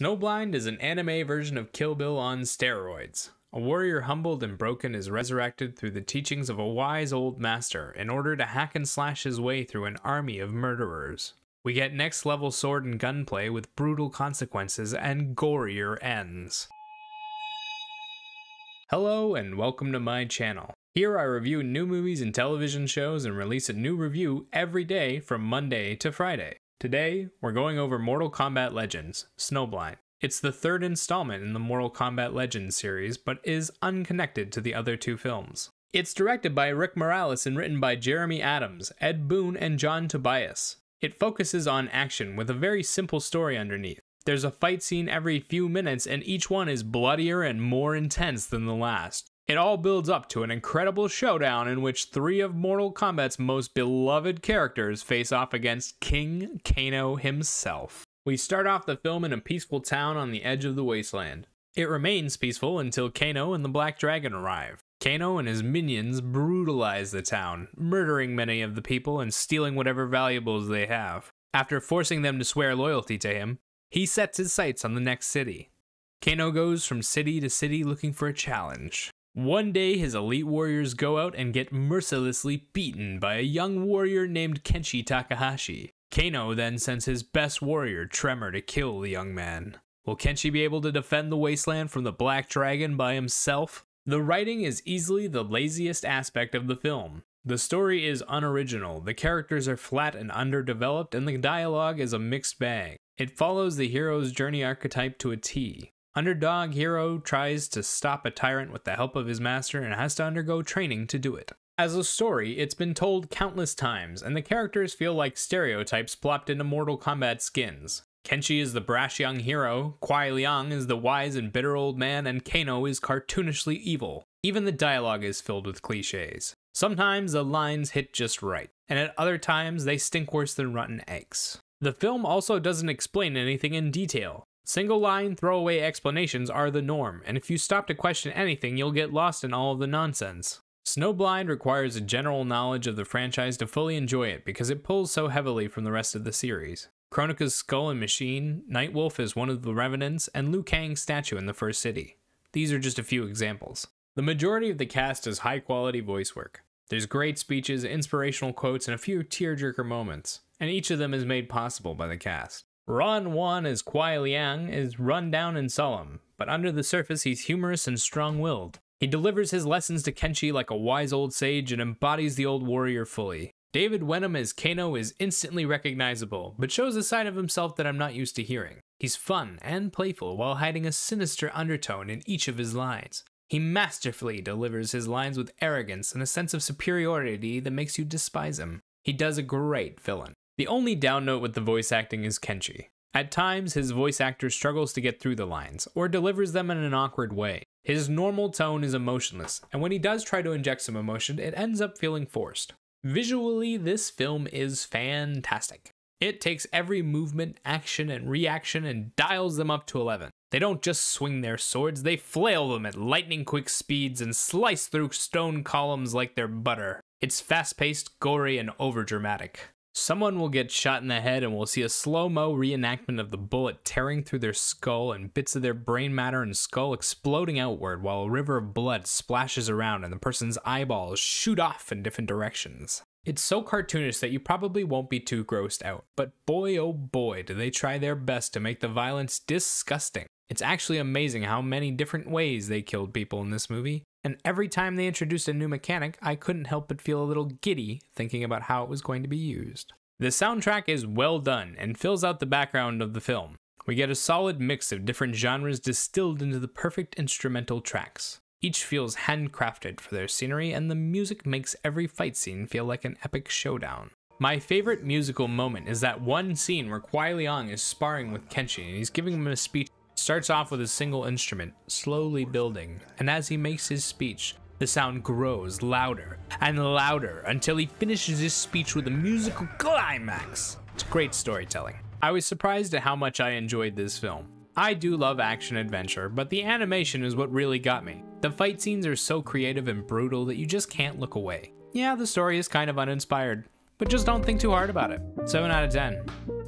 Snowblind is an anime version of Kill Bill on steroids. A warrior humbled and broken is resurrected through the teachings of a wise old master in order to hack and slash his way through an army of murderers. We get next level sword and gunplay with brutal consequences and gorier ends. Hello and welcome to my channel. Here I review new movies and television shows and release a new review every day from Monday to Friday. Today, we're going over Mortal Kombat Legends Snowblind. It's the third installment in the Mortal Kombat Legends series, but is unconnected to the other two films. It's directed by Rick Morales and written by Jeremy Adams, Ed Boone, and John Tobias. It focuses on action with a very simple story underneath. There's a fight scene every few minutes, and each one is bloodier and more intense than the last, it all builds up to an incredible showdown in which three of Mortal Kombat's most beloved characters face off against King Kano himself. We start off the film in a peaceful town on the edge of the wasteland. It remains peaceful until Kano and the Black Dragon arrive. Kano and his minions brutalize the town, murdering many of the people and stealing whatever valuables they have. After forcing them to swear loyalty to him, he sets his sights on the next city. Kano goes from city to city looking for a challenge. One day, his elite warriors go out and get mercilessly beaten by a young warrior named Kenshi Takahashi. Kano then sends his best warrior, Tremor, to kill the young man. Will Kenshi be able to defend the wasteland from the Black Dragon by himself? The writing is easily the laziest aspect of the film. The story is unoriginal, the characters are flat and underdeveloped, and the dialogue is a mixed bag. It follows the hero's journey archetype to a T. Underdog hero tries to stop a tyrant with the help of his master and has to undergo training to do it. As a story, it's been told countless times, and the characters feel like stereotypes plopped into Mortal Kombat skins. Kenshi is the brash young hero, Kuai Liang is the wise and bitter old man, and Kano is cartoonishly evil. Even the dialogue is filled with cliches. Sometimes the lines hit just right, and at other times they stink worse than rotten eggs. The film also doesn't explain anything in detail. Single line, throwaway explanations are the norm, and if you stop to question anything, you'll get lost in all of the nonsense. Snowblind requires a general knowledge of the franchise to fully enjoy it because it pulls so heavily from the rest of the series. Chronica's Skull and Machine, Nightwolf is one of the Revenants, and Liu Kang's statue in the first city. These are just a few examples. The majority of the cast is high quality voice work. There's great speeches, inspirational quotes, and a few tearjerker moments, and each of them is made possible by the cast. Ron Wan as Kwai Liang is run down and solemn, but under the surface he's humorous and strong-willed. He delivers his lessons to Kenshi like a wise old sage and embodies the old warrior fully. David Wenham as Kano is instantly recognizable, but shows a side of himself that I'm not used to hearing. He's fun and playful while hiding a sinister undertone in each of his lines. He masterfully delivers his lines with arrogance and a sense of superiority that makes you despise him. He does a great villain. The only down note with the voice acting is Kenshi. At times, his voice actor struggles to get through the lines, or delivers them in an awkward way. His normal tone is emotionless, and when he does try to inject some emotion, it ends up feeling forced. Visually, this film is fantastic. It takes every movement, action, and reaction and dials them up to 11. They don't just swing their swords, they flail them at lightning quick speeds and slice through stone columns like they're butter. It's fast paced, gory, and overdramatic. Someone will get shot in the head, and we'll see a slow mo reenactment of the bullet tearing through their skull and bits of their brain matter and skull exploding outward while a river of blood splashes around and the person's eyeballs shoot off in different directions. It's so cartoonish that you probably won't be too grossed out, but boy oh boy do they try their best to make the violence disgusting. It's actually amazing how many different ways they killed people in this movie and every time they introduced a new mechanic, I couldn't help but feel a little giddy thinking about how it was going to be used. The soundtrack is well done and fills out the background of the film. We get a solid mix of different genres distilled into the perfect instrumental tracks. Each feels handcrafted for their scenery, and the music makes every fight scene feel like an epic showdown. My favorite musical moment is that one scene where Kwai Liang is sparring with Kenshi and he's giving him a speech starts off with a single instrument, slowly building, and as he makes his speech, the sound grows louder and louder until he finishes his speech with a musical climax. It's great storytelling. I was surprised at how much I enjoyed this film. I do love action adventure, but the animation is what really got me. The fight scenes are so creative and brutal that you just can't look away. Yeah, the story is kind of uninspired, but just don't think too hard about it. 7 out of 10.